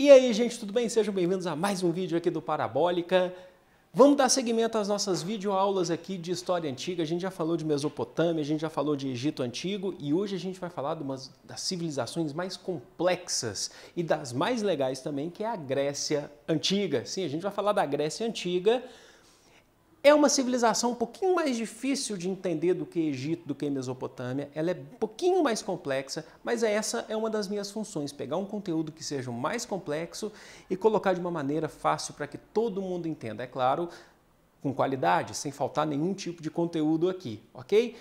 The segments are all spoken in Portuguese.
E aí, gente, tudo bem? Sejam bem-vindos a mais um vídeo aqui do Parabólica. Vamos dar seguimento às nossas videoaulas aqui de história antiga. A gente já falou de Mesopotâmia, a gente já falou de Egito Antigo e hoje a gente vai falar de uma das civilizações mais complexas e das mais legais também, que é a Grécia Antiga. Sim, a gente vai falar da Grécia Antiga, é uma civilização um pouquinho mais difícil de entender do que Egito, do que Mesopotâmia. Ela é um pouquinho mais complexa, mas essa é uma das minhas funções: pegar um conteúdo que seja mais complexo e colocar de uma maneira fácil para que todo mundo entenda. É claro, com qualidade, sem faltar nenhum tipo de conteúdo aqui, ok?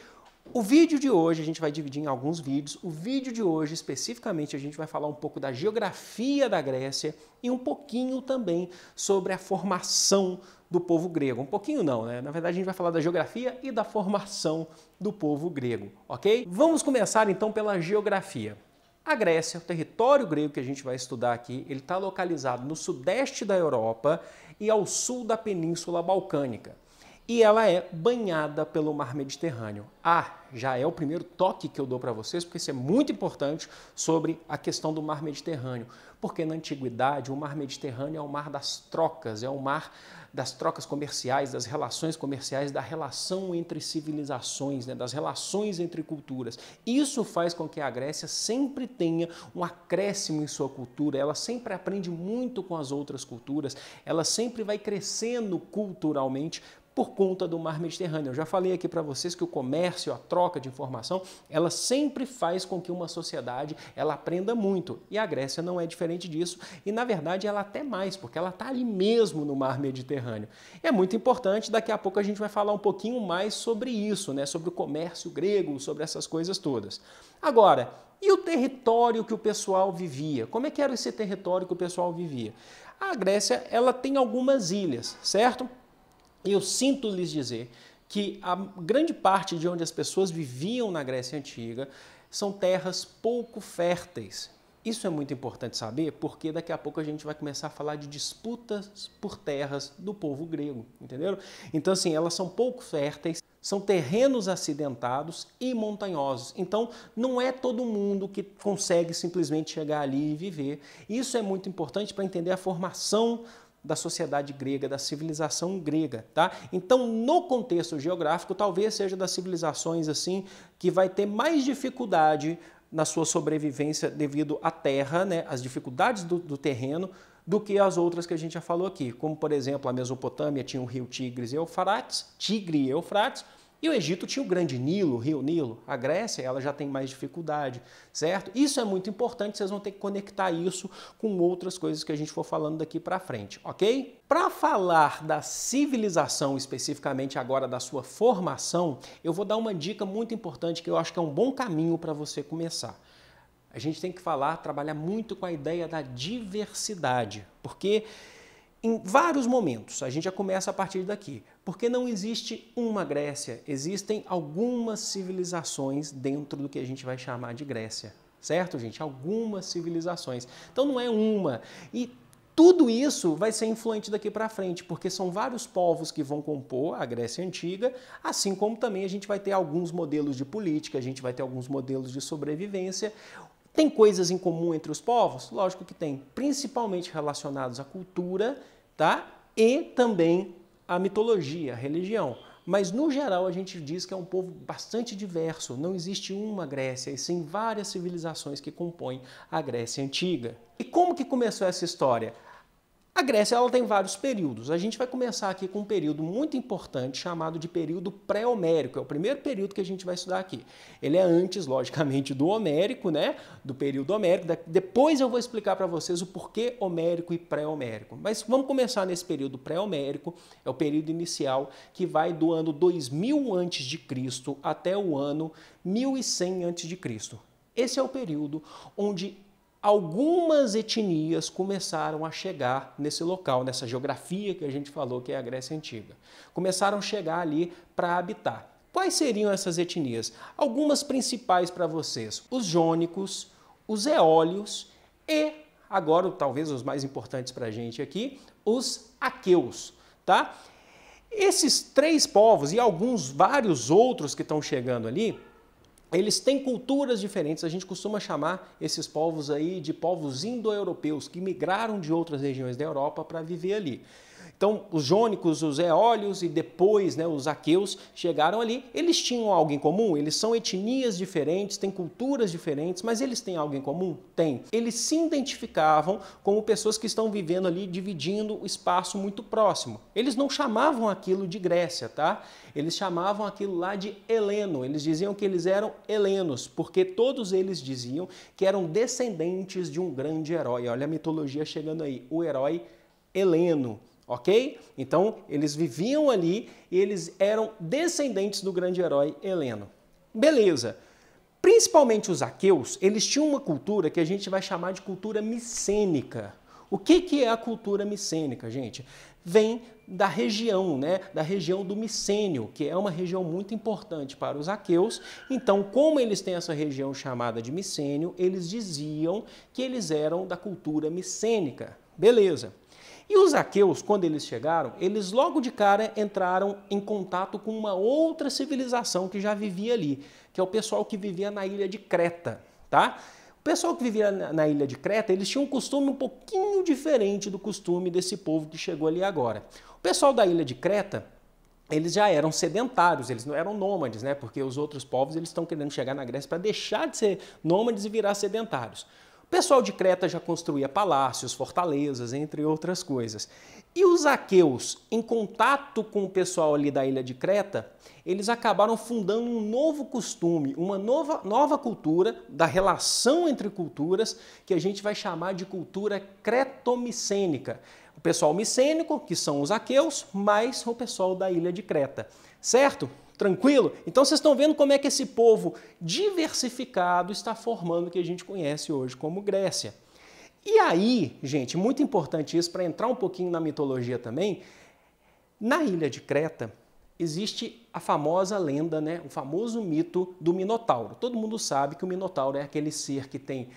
O vídeo de hoje a gente vai dividir em alguns vídeos. O vídeo de hoje, especificamente, a gente vai falar um pouco da geografia da Grécia e um pouquinho também sobre a formação do povo grego. Um pouquinho não, né? Na verdade, a gente vai falar da geografia e da formação do povo grego, ok? Vamos começar então pela geografia. A Grécia, o território grego que a gente vai estudar aqui, ele está localizado no sudeste da Europa e ao sul da Península Balcânica e ela é banhada pelo mar Mediterrâneo. Ah, já é o primeiro toque que eu dou para vocês, porque isso é muito importante sobre a questão do mar Mediterrâneo. Porque na antiguidade, o mar Mediterrâneo é o mar das trocas, é o mar das trocas comerciais, das relações comerciais, da relação entre civilizações, né? das relações entre culturas. Isso faz com que a Grécia sempre tenha um acréscimo em sua cultura, ela sempre aprende muito com as outras culturas, ela sempre vai crescendo culturalmente por conta do mar Mediterrâneo. Eu já falei aqui para vocês que o comércio, a troca de informação, ela sempre faz com que uma sociedade ela aprenda muito. E a Grécia não é diferente disso. E na verdade ela até mais, porque ela está ali mesmo no mar Mediterrâneo. É muito importante. Daqui a pouco a gente vai falar um pouquinho mais sobre isso, né? Sobre o comércio grego, sobre essas coisas todas. Agora, e o território que o pessoal vivia? Como é que era esse território que o pessoal vivia? A Grécia, ela tem algumas ilhas, certo? eu sinto lhes dizer que a grande parte de onde as pessoas viviam na Grécia Antiga são terras pouco férteis. Isso é muito importante saber, porque daqui a pouco a gente vai começar a falar de disputas por terras do povo grego, entenderam? Então, assim, elas são pouco férteis, são terrenos acidentados e montanhosos. Então, não é todo mundo que consegue simplesmente chegar ali e viver. Isso é muito importante para entender a formação da sociedade grega, da civilização grega, tá? Então, no contexto geográfico, talvez seja das civilizações assim que vai ter mais dificuldade na sua sobrevivência devido à terra, né, as dificuldades do, do terreno, do que as outras que a gente já falou aqui, como por exemplo a Mesopotâmia tinha o rio Tigres e Eufrates, Tigre e Eufrates, e o Egito tinha o Grande Nilo, o Rio Nilo. A Grécia, ela já tem mais dificuldade, certo? Isso é muito importante, vocês vão ter que conectar isso com outras coisas que a gente for falando daqui para frente, ok? Para falar da civilização especificamente agora da sua formação, eu vou dar uma dica muito importante que eu acho que é um bom caminho para você começar. A gente tem que falar, trabalhar muito com a ideia da diversidade, porque em vários momentos. A gente já começa a partir daqui. Porque não existe uma Grécia, existem algumas civilizações dentro do que a gente vai chamar de Grécia. Certo, gente? Algumas civilizações. Então não é uma. E tudo isso vai ser influente daqui para frente, porque são vários povos que vão compor a Grécia Antiga, assim como também a gente vai ter alguns modelos de política, a gente vai ter alguns modelos de sobrevivência. Tem coisas em comum entre os povos? Lógico que tem, principalmente relacionados à cultura, tá? E também à mitologia, à religião. Mas no geral a gente diz que é um povo bastante diverso. Não existe uma Grécia, e sim várias civilizações que compõem a Grécia antiga. E como que começou essa história? A Grécia ela tem vários períodos. A gente vai começar aqui com um período muito importante chamado de período pré-homérico. É o primeiro período que a gente vai estudar aqui. Ele é antes, logicamente, do homérico, né? Do período homérico. Depois eu vou explicar para vocês o porquê homérico e pré-homérico. Mas vamos começar nesse período pré-homérico. É o período inicial que vai do ano 2000 a.C. até o ano 1100 a.C. Esse é o período onde algumas etnias começaram a chegar nesse local, nessa geografia que a gente falou que é a Grécia Antiga. Começaram a chegar ali para habitar. Quais seriam essas etnias? Algumas principais para vocês: os jônicos, os eólios e, agora talvez os mais importantes para a gente aqui, os aqueus. Tá? Esses três povos e alguns vários outros que estão chegando ali eles têm culturas diferentes, a gente costuma chamar esses povos aí de povos indo-europeus que migraram de outras regiões da Europa para viver ali. Então, os jônicos, os eólios e depois né, os aqueus chegaram ali. Eles tinham algo em comum? Eles são etnias diferentes, têm culturas diferentes, mas eles têm algo em comum? Tem. Eles se identificavam como pessoas que estão vivendo ali, dividindo o espaço muito próximo. Eles não chamavam aquilo de Grécia, tá? Eles chamavam aquilo lá de Heleno. Eles diziam que eles eram helenos, porque todos eles diziam que eram descendentes de um grande herói. Olha a mitologia chegando aí. O herói Heleno ok? Então eles viviam ali e eles eram descendentes do grande herói Heleno. Beleza. Principalmente os aqueus, eles tinham uma cultura que a gente vai chamar de cultura micênica. O que, que é a cultura micênica, gente? Vem da região, né? Da região do Micênio, que é uma região muito importante para os aqueus. Então, como eles têm essa região chamada de Micênio, eles diziam que eles eram da cultura micênica. Beleza. E os aqueus, quando eles chegaram, eles logo de cara entraram em contato com uma outra civilização que já vivia ali, que é o pessoal que vivia na ilha de Creta, tá? O pessoal que vivia na ilha de Creta, eles tinham um costume um pouquinho diferente do costume desse povo que chegou ali agora. O pessoal da ilha de Creta, eles já eram sedentários, eles não eram nômades, né? Porque os outros povos eles estão querendo chegar na Grécia para deixar de ser nômades e virar sedentários. O pessoal de Creta já construía palácios, fortalezas, entre outras coisas. E os aqueus, em contato com o pessoal ali da ilha de Creta, eles acabaram fundando um novo costume, uma nova, nova cultura da relação entre culturas, que a gente vai chamar de cultura cretomicênica. O pessoal micênico, que são os aqueus, mais o pessoal da ilha de Creta, certo? Tranquilo? Então vocês estão vendo como é que esse povo diversificado está formando o que a gente conhece hoje como Grécia. E aí, gente, muito importante isso para entrar um pouquinho na mitologia também. Na ilha de Creta existe a famosa lenda, né, o famoso mito do Minotauro. Todo mundo sabe que o Minotauro é aquele ser que tem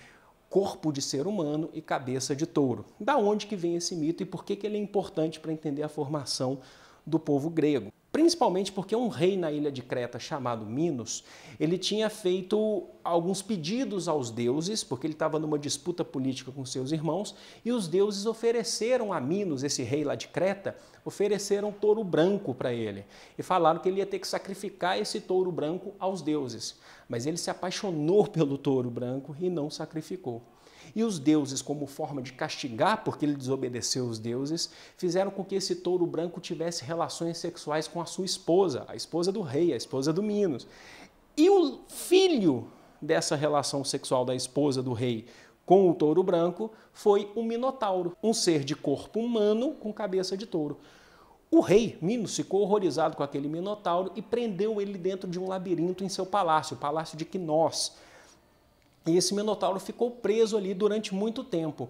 corpo de ser humano e cabeça de touro. Da onde que vem esse mito e por que, que ele é importante para entender a formação do povo grego? principalmente porque um rei na ilha de Creta chamado Minos, ele tinha feito alguns pedidos aos deuses, porque ele estava numa disputa política com seus irmãos, e os deuses ofereceram a Minos, esse rei lá de Creta, ofereceram touro branco para ele e falaram que ele ia ter que sacrificar esse touro branco aos deuses. Mas ele se apaixonou pelo touro branco e não sacrificou. E os deuses, como forma de castigar porque ele desobedeceu os deuses, fizeram com que esse touro branco tivesse relações sexuais com a sua esposa, a esposa do rei, a esposa do Minos. E o filho dessa relação sexual da esposa do rei com o touro branco foi o minotauro, um ser de corpo humano com cabeça de touro. O rei Minos ficou horrorizado com aquele minotauro e prendeu ele dentro de um labirinto em seu palácio, o palácio de Quinós, e esse minotauro ficou preso ali durante muito tempo.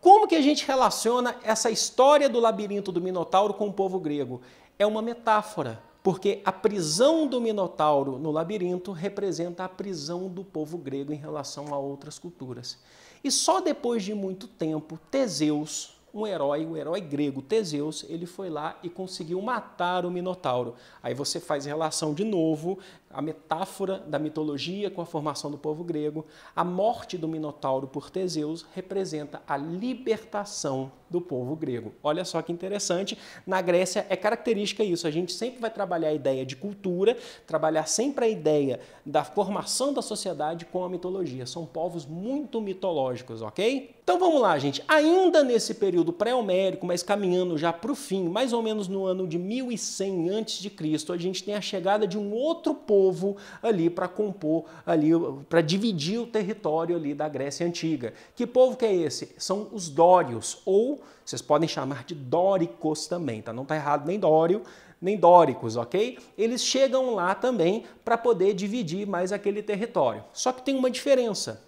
Como que a gente relaciona essa história do labirinto do minotauro com o povo grego? É uma metáfora, porque a prisão do minotauro no labirinto representa a prisão do povo grego em relação a outras culturas. E só depois de muito tempo, Teseus, um herói, o um herói grego Teseus, ele foi lá e conseguiu matar o Minotauro. Aí você faz relação de novo a metáfora da mitologia com a formação do povo grego, a morte do Minotauro por Teseus representa a libertação do povo grego. Olha só que interessante, na Grécia é característica isso, a gente sempre vai trabalhar a ideia de cultura, trabalhar sempre a ideia da formação da sociedade com a mitologia. São povos muito mitológicos, ok? Então vamos lá, gente. Ainda nesse período pré-homérico, mas caminhando já para o fim, mais ou menos no ano de 1100 a.C., a gente tem a chegada de um outro povo povo ali para compor ali para dividir o território ali da Grécia antiga. Que povo que é esse? São os dórios ou vocês podem chamar de dóricos também, tá? Não tá errado nem dório, nem dóricos, ok? Eles chegam lá também para poder dividir mais aquele território. Só que tem uma diferença.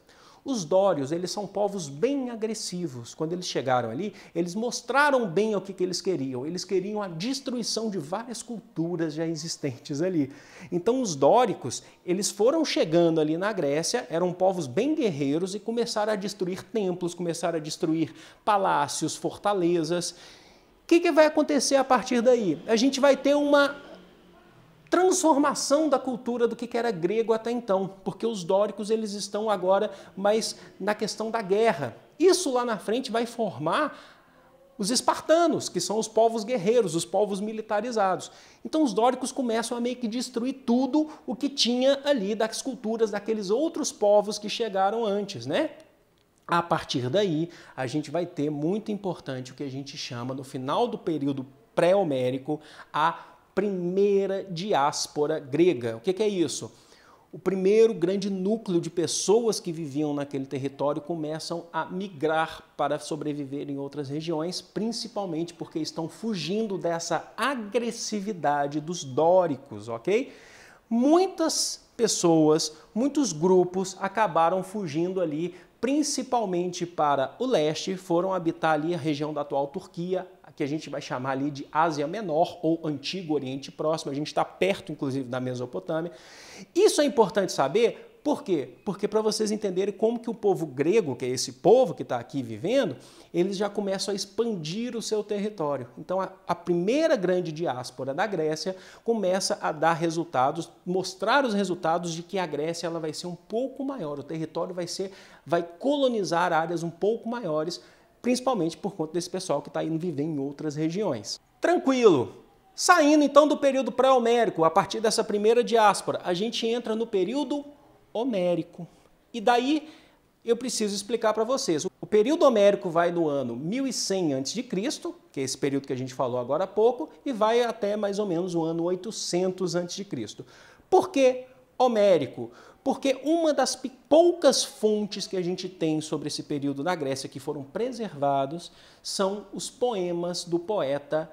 Os dórios, eles são povos bem agressivos. Quando eles chegaram ali, eles mostraram bem o que, que eles queriam. Eles queriam a destruição de várias culturas já existentes ali. Então, os dóricos, eles foram chegando ali na Grécia, eram povos bem guerreiros e começaram a destruir templos, começaram a destruir palácios, fortalezas. O que, que vai acontecer a partir daí? A gente vai ter uma transformação da cultura do que era grego até então, porque os dóricos eles estão agora mais na questão da guerra. Isso lá na frente vai formar os espartanos, que são os povos guerreiros, os povos militarizados. Então os dóricos começam a meio que destruir tudo o que tinha ali das culturas daqueles outros povos que chegaram antes, né? A partir daí, a gente vai ter muito importante o que a gente chama no final do período pré-homérico a primeira diáspora grega. O que, que é isso? O primeiro grande núcleo de pessoas que viviam naquele território começam a migrar para sobreviver em outras regiões, principalmente porque estão fugindo dessa agressividade dos dóricos, ok? Muitas pessoas, muitos grupos acabaram fugindo ali, principalmente para o leste, foram habitar ali a região da atual Turquia, que a gente vai chamar ali de Ásia Menor ou Antigo Oriente Próximo, a gente está perto, inclusive, da Mesopotâmia. Isso é importante saber, por quê? Porque para vocês entenderem como que o povo grego, que é esse povo que está aqui vivendo, eles já começam a expandir o seu território. Então a, a, primeira grande diáspora da Grécia começa a dar resultados, mostrar os resultados de que a Grécia ela vai ser um pouco maior, o território vai ser, vai colonizar áreas um pouco maiores principalmente por conta desse pessoal que está indo viver em outras regiões. Tranquilo! Saindo então do período pré-homérico, a partir dessa primeira diáspora, a gente entra no período homérico. E daí eu preciso explicar para vocês. O período homérico vai do ano 1100 a.C., que é esse período que a gente falou agora há pouco, e vai até mais ou menos o ano 800 a.C. Por que homérico? porque uma das poucas fontes que a gente tem sobre esse período da Grécia que foram preservados são os poemas do poeta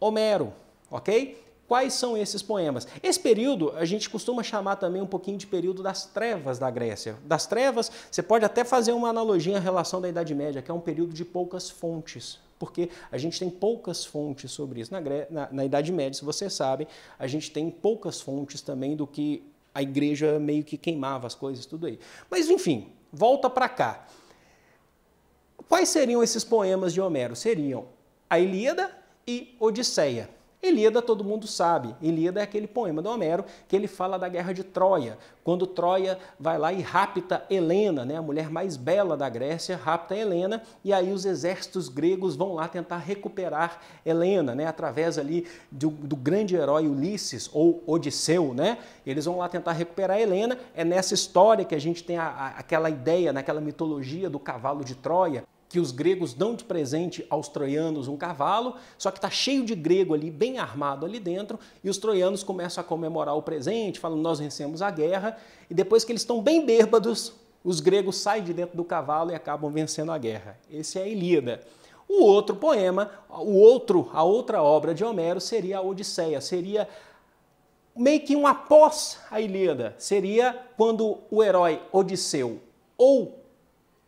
Homero, ok? Quais são esses poemas? Esse período a gente costuma chamar também um pouquinho de período das trevas da Grécia. Das trevas, você pode até fazer uma analogia em relação da Idade Média, que é um período de poucas fontes, porque a gente tem poucas fontes sobre isso. Na, na, na Idade Média, se vocês sabem, a gente tem poucas fontes também do que a igreja meio que queimava as coisas, tudo aí. Mas enfim, volta para cá. Quais seriam esses poemas de Homero? Seriam a Ilíada e Odisseia. Ilíada, todo mundo sabe. Ilíada é aquele poema do Homero que ele fala da guerra de Troia, quando Troia vai lá e rapta Helena, né, a mulher mais bela da Grécia, rapta Helena, e aí os exércitos gregos vão lá tentar recuperar Helena, né, através ali do, do grande herói Ulisses ou Odisseu, né? Eles vão lá tentar recuperar Helena. É nessa história que a gente tem a, a, aquela ideia, naquela mitologia do cavalo de Troia, que os gregos dão de presente aos troianos um cavalo, só que está cheio de grego ali, bem armado ali dentro, e os troianos começam a comemorar o presente, falando nós vencemos a guerra, e depois que eles estão bem bêbados, os gregos saem de dentro do cavalo e acabam vencendo a guerra. Esse é a Ilíada. O outro poema, o outro, a outra obra de Homero seria a Odisseia, seria meio que um após a Ilíada, seria quando o herói Odisseu ou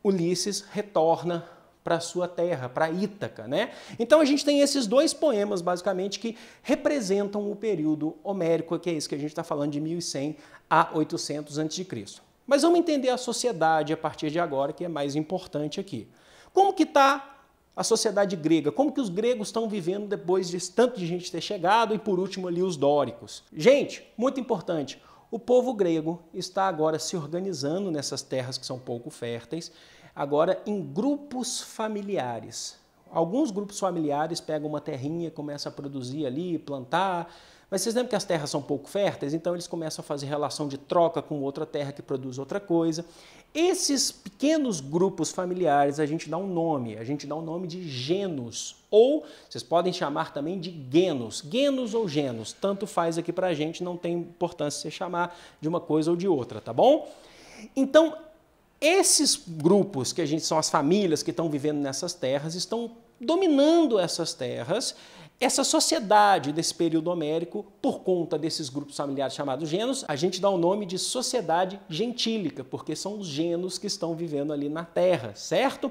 Ulisses retorna para sua terra, para Ítaca, né? Então a gente tem esses dois poemas basicamente que representam o período homérico, que é isso que a gente está falando de 1100 a 800 a.C. Mas vamos entender a sociedade a partir de agora, que é mais importante aqui. Como que está a sociedade grega, como que os gregos estão vivendo depois de tanto de gente ter chegado e por último ali os dóricos. Gente, muito importante, o povo grego está agora se organizando nessas terras que são pouco férteis, agora em grupos familiares. Alguns grupos familiares pegam uma terrinha, começam a produzir ali, plantar, mas vocês lembram que as terras são pouco férteis, então eles começam a fazer relação de troca com outra terra que produz outra coisa. Esses pequenos grupos familiares a gente dá um nome, a gente dá o um nome de genos, ou vocês podem chamar também de genos, genos ou genos, tanto faz aqui pra gente, não tem importância você chamar de uma coisa ou de outra, tá bom? Então, esses grupos, que a gente são as famílias que estão vivendo nessas terras, estão dominando essas terras, essa sociedade desse período homérico, por conta desses grupos familiares chamados genos, a gente dá o nome de sociedade gentílica, porque são os genos que estão vivendo ali na terra, certo?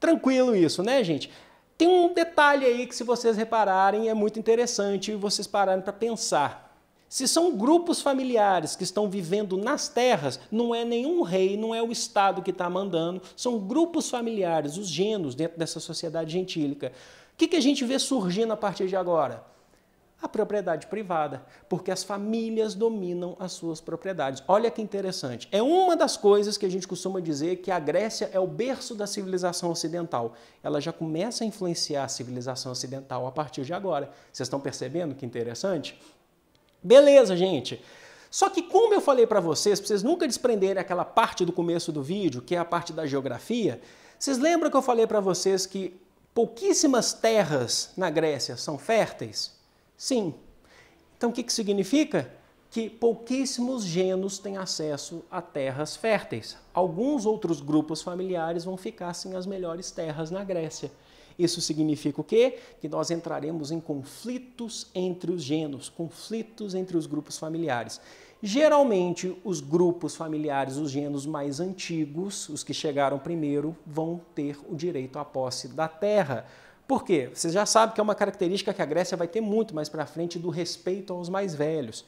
Tranquilo isso, né, gente? Tem um detalhe aí que, se vocês repararem, é muito interessante e vocês pararem para pensar. Se são grupos familiares que estão vivendo nas terras, não é nenhum rei, não é o Estado que está mandando, são grupos familiares, os gênios dentro dessa sociedade gentílica. O que, que a gente vê surgindo a partir de agora? a propriedade privada, porque as famílias dominam as suas propriedades. Olha que interessante. É uma das coisas que a gente costuma dizer que a Grécia é o berço da civilização ocidental. Ela já começa a influenciar a civilização ocidental a partir de agora. Vocês estão percebendo que interessante? Beleza, gente. Só que como eu falei para vocês, pra vocês nunca desprenderem aquela parte do começo do vídeo, que é a parte da geografia, vocês lembram que eu falei para vocês que pouquíssimas terras na Grécia são férteis? Sim. Então o que, que significa? Que pouquíssimos genos têm acesso a terras férteis. Alguns outros grupos familiares vão ficar sem as melhores terras na Grécia. Isso significa o quê? Que nós entraremos em conflitos entre os gêneros, conflitos entre os grupos familiares. Geralmente, os grupos familiares, os gêneros mais antigos, os que chegaram primeiro, vão ter o direito à posse da terra. Por quê? Você já sabe que é uma característica que a Grécia vai ter muito mais para frente do respeito aos mais velhos.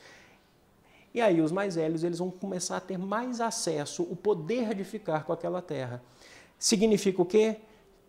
E aí os mais velhos eles vão começar a ter mais acesso, o poder de ficar com aquela terra. Significa o quê?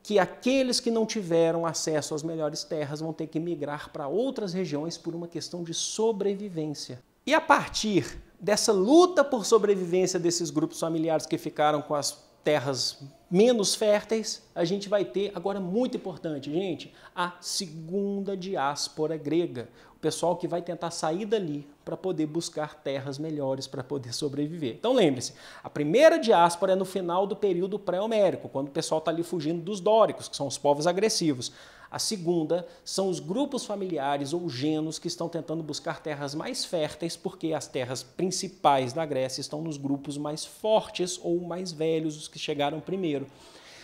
que aqueles que não tiveram acesso às melhores terras vão ter que migrar para outras regiões por uma questão de sobrevivência. E a partir dessa luta por sobrevivência desses grupos familiares que ficaram com as terras menos férteis, a gente vai ter, agora muito importante, gente, a segunda diáspora grega. O pessoal que vai tentar sair dali para poder buscar terras melhores para poder sobreviver. Então lembre-se, a primeira diáspora é no final do período pré-homérico, quando o pessoal está ali fugindo dos dóricos, que são os povos agressivos. A segunda são os grupos familiares ou genos que estão tentando buscar terras mais férteis, porque as terras principais da Grécia estão nos grupos mais fortes ou mais velhos, os que chegaram primeiro.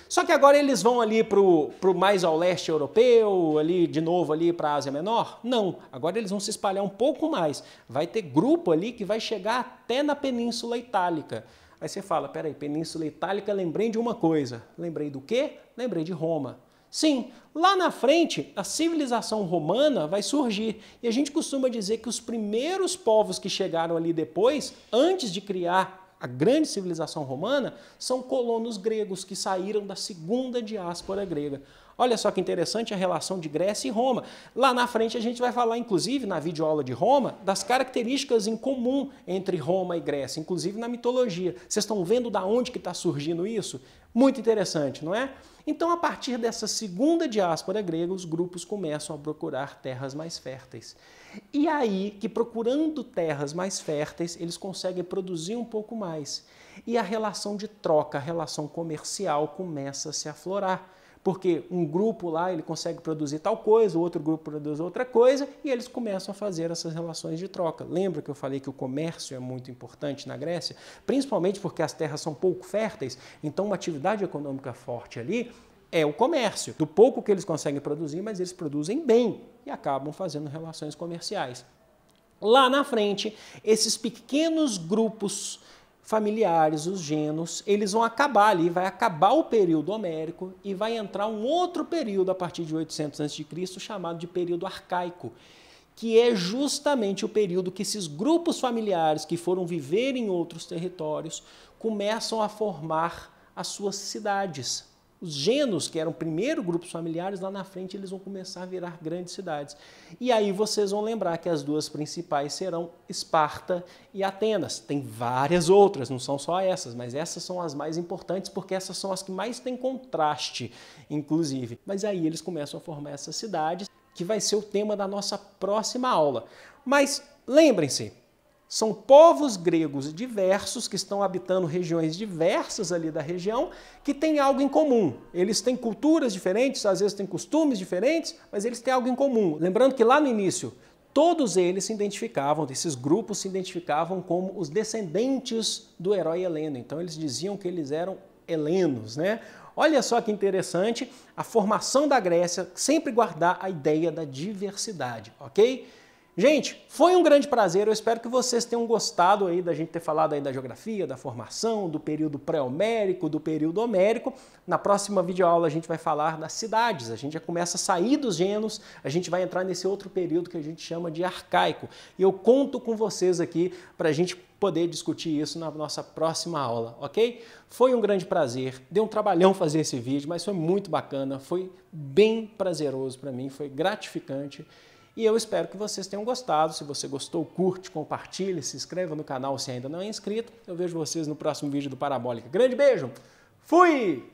Só que agora eles vão ali para o mais ao leste europeu, ali de novo ali para a Ásia Menor? Não, agora eles vão se espalhar um pouco mais. Vai ter grupo ali que vai chegar até na Península Itálica. Aí você fala, peraí, Península Itálica, lembrei de uma coisa. Lembrei do quê? Lembrei de Roma. Sim, lá na frente a civilização romana vai surgir e a gente costuma dizer que os primeiros povos que chegaram ali depois, antes de criar a grande civilização romana, são colonos gregos que saíram da segunda diáspora grega. Olha só que interessante a relação de Grécia e Roma. Lá na frente a gente vai falar, inclusive, na videoaula de Roma, das características em comum entre Roma e Grécia, inclusive na mitologia. Vocês estão vendo da onde que está surgindo isso? Muito interessante, não é? Então, a partir dessa segunda diáspora grega, os grupos começam a procurar terras mais férteis. E aí que procurando terras mais férteis, eles conseguem produzir um pouco mais. E a relação de troca, a relação comercial começa a se aflorar. Porque um grupo lá ele consegue produzir tal coisa, o outro grupo produz outra coisa e eles começam a fazer essas relações de troca. Lembra que eu falei que o comércio é muito importante na Grécia? Principalmente porque as terras são pouco férteis, então uma atividade econômica forte ali é o comércio. Do pouco que eles conseguem produzir, mas eles produzem bem e acabam fazendo relações comerciais. Lá na frente, esses pequenos grupos familiares, os genos, eles vão acabar ali, vai acabar o período homérico e vai entrar um outro período a partir de 800 a.C., chamado de período arcaico, que é justamente o período que esses grupos familiares que foram viver em outros territórios começam a formar as suas cidades, os genos, que eram primeiro grupos familiares, lá na frente eles vão começar a virar grandes cidades. E aí vocês vão lembrar que as duas principais serão Esparta e Atenas. Tem várias outras, não são só essas, mas essas são as mais importantes porque essas são as que mais têm contraste, inclusive. Mas aí eles começam a formar essas cidades, que vai ser o tema da nossa próxima aula. Mas lembrem-se, são povos gregos diversos que estão habitando regiões diversas ali da região que têm algo em comum. Eles têm culturas diferentes, às vezes têm costumes diferentes, mas eles têm algo em comum. Lembrando que lá no início, todos eles se identificavam, esses grupos se identificavam como os descendentes do herói Heleno. Então eles diziam que eles eram helenos, né? Olha só que interessante a formação da Grécia sempre guardar a ideia da diversidade, ok? Gente, foi um grande prazer. Eu espero que vocês tenham gostado aí da gente ter falado aí da geografia, da formação, do período pré-homérico, do período homérico. Na próxima videoaula a gente vai falar das cidades. A gente já começa a sair dos gêneros, a gente vai entrar nesse outro período que a gente chama de arcaico. E eu conto com vocês aqui para a gente poder discutir isso na nossa próxima aula, ok? Foi um grande prazer. Deu um trabalhão fazer esse vídeo, mas foi muito bacana, foi bem prazeroso para mim, foi gratificante. E eu espero que vocês tenham gostado. Se você gostou, curte, compartilhe, se inscreva no canal se ainda não é inscrito. Eu vejo vocês no próximo vídeo do Parabólica. Grande beijo! Fui!